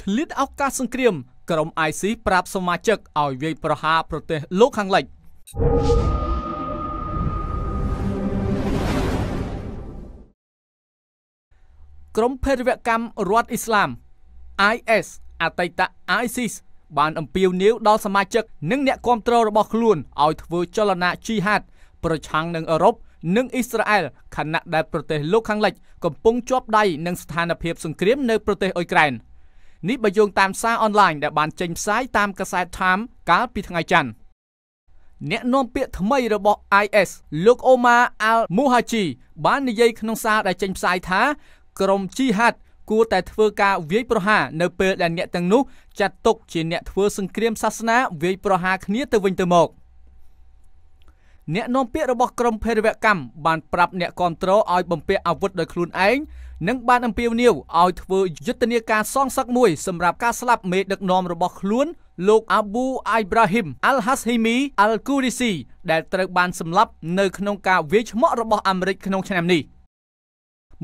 ឆ្លៀតឱកាសសង្គ្រាមក្រុម IC ប្រាប់សមាជិកឲ្យវាយប្រហារប្រទេសលោកខាងលិចក្រុមភេរវកម្មរដ្ឋអ៊ីស្លាម IS អតីត ISIS បានអំពាវនាវដល់សមាជិកនិងអ្នកគាំទ្ររបស់ខ្លួនឲ្យធ្វើចលនាជីហាត់ប្រឆាំងនឹងអឺរ៉ុបនិងអ៊ីស្រាអែលខណៈដែលប្រទេសលោកខាងលិចកំពុងជាប់ដៃនឹងស្ថានភាពសង្គ្រាមនៅប្រទេសអ៊ុយក្រែន។នេះបើយោងតាមសារអនឡាញដែល បានចេញផ្សាយតាមកាសែត Time កាលពីថ្ងៃច័ន្ទអ្នកនាំពាក្យថ្មីរបស់ IS លោកអូម៉ាអាល់មូហាជីបាននិយាយក្នុងសារដែលចេញផ្សាយថាក្រុម Jihad គួរតែធ្វើការវាយប្រហារនៅពេលដែលអ្នកទាំងនោះចាត់ទុកជាអ្នកធ្វើសង្គ្រាមសាសនាវាយប្រហារគ្នាទៅវិញទៅមក។អ្នកនាំពាក្យរបស់ក្រមភេរវកម្មបានប្រាប់អ្នកគ្រប់គ្រងឲ្យបំពាក់អាវុធដោយខ្លួនឯងនិងបានអំពាវនាវឲ្យធ្វើយុទ្ធនាការសងសឹកមួយសម្រាប់ការស្លាប់មេដឹកនាំរបស់ខ្លួន លោកអាប៊ូអៃប្រាហ៊ីមអាល់ហាស៊ីមីអាល់គូរីស៊ីដែលត្រូវបានសម្លាប់នៅក្នុងការវាយឆ្មក់របស់អាមេរិកក្នុងឆ្នាំនេះ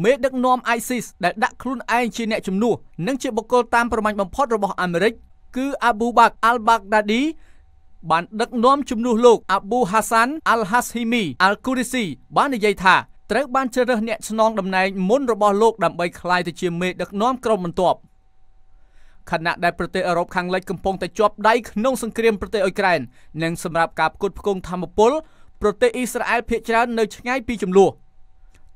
មេដឹកនាំ ISIS ដែលដាក់ខ្លួនឯងជាអ្នកជំនួសនិងជាបុគ្គលតាមប្រម៉ាញ់បំផុតរបស់អាមេរិកគឺអាប៊ូបាក់អាល់បាក់ដាឌីបានដឹកនាំជំនួសលោក អាប៊ូហាសាន់អាល់ហាសហ៊ីមីអាល់គូរីស៊ីបាននិយាយថាត្រូវបានជ្រើសរើសអ្នកស្នងតំណែងមុនរបស់លោកដើម្បីក្លាយទៅជាមេដឹកនាំក្រុមបន្ទាប់ខណៈដែលប្រទេសអឺរ៉ុបខាងលិចកំពុងតែជាប់ដៃក្នុងសង្គ្រាមប្រទេសអ៊ុយក្រែននិងសម្រាប់ការផ្គត់ផ្គង់ធម្មពល ប្រទេសអ៊ីស្រាអែលភាគច្រើននៅឆ្ងាយពីចំនួន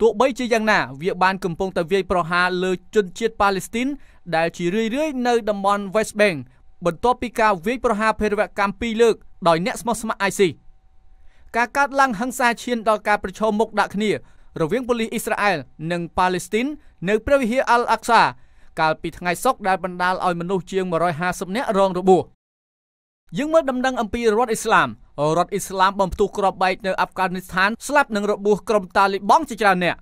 ទោះបីជាយ៉ាងណាវាបានកំពុងតែវាយប្រហារលើ ជនជាតិប៉ាឡេស្ទីន ដែល ជារឿយៗនៅតំបន់ West Bank បន្ទាប់ពីការវាយប្រហារភេរវកម្មពីរលើកដោយអ្នកស្មោះស្ម័គ្រ ISIS ការកាត់ឡើងហិង្សាឈាន ដល់ការប្រឈមមុខដាក់គ្នា រវាងប៉ូលីសអ៊ីស្រាអែលនិងប៉ាឡេស្ទីននៅ ព្រះវិហារអាល់អាក់សាកាលពីថ្ងៃសុក្រដែលបណ្ដាលឲ្យមនុស្សជាង150នាក់រងរបួសយើងមើលដំណឹងអំពីរដ្ឋអ៊ីស្លាមរដ្ឋអ៊ីស្លាមបំផ្ទុះគ្រាប់បែកនៅអាហ្វហ្គានីស្ថានស្លាប់នឹងរបួសក្រុមតាលីបង់ជាច្រើនអ្នក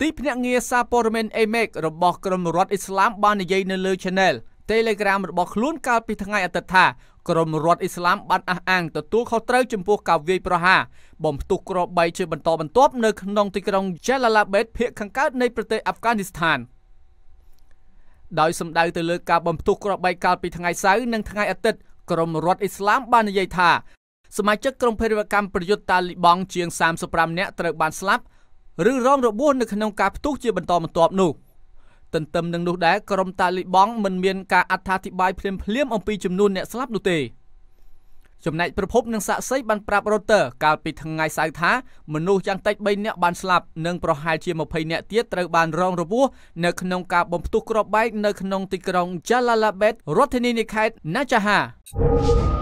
ទីភ្នាក់ងារសារព័ត៌មាន AMEC របស់ក្រុមរដ្ឋអ៊ីស្លាមបាននិយាយនៅលើ Channel Telegram របស់ខ្លួនកាលពីថ្ងៃអាទិត្យថាក្រុមរដ្ឋអ៊ីស្លាមបានអះអាងទទួលខុសត្រូវចំពោះការវាយប្រហារបំផ្ទុះគ្រាប់បីជាបន្តបន្ទាប់នៅក្នុងទីក្រុង Jalalabad ភាគខាងកើតនៃប្រទេសអាហ្វហ្គានីស្ថានដោយសម្ដៅទៅលើការបំផ្ទុះគ្រាប់បីកាលពីថ្ងៃសៅរ៍និងថ្ងៃអាទិត្យក្រុមរដ្ឋអ៊ីស្លាមបាននិយាយថា សមាជិកក្រុមភេរវកម្មប្រយុទ្ធតាលីបង់ជាង35នាក់ត្រូវបានស្លាប់ឬរងរបួសនៅក្នុងការផ្ទុះជាបន្តបន្ទាប់នោះ។ទន្ទឹមនឹងនោះដែរក្រុមតាលីបង់មិនមានការអត្ថាធិប្បាយភ្លាមៗអំពីចំនួនអ្នកស្លាប់នោះទេចំណែកប្រភពនឹងសាក់សីបានប្រាប់ Reuters កាលពីថ្ងៃសៅរ៍ថាមនុស្សយ៉ាងតិច3នាក់បានស្លាប់និងប្រហែលជា20នាក់ទៀតត្រូវបានរងរបួសនៅក្នុងការបំផ្ទុះគ្រាប់បែកនៅក្នុងទីក្រុង Jalalabad រដ្ឋធានីនៃខេត្ត Najaf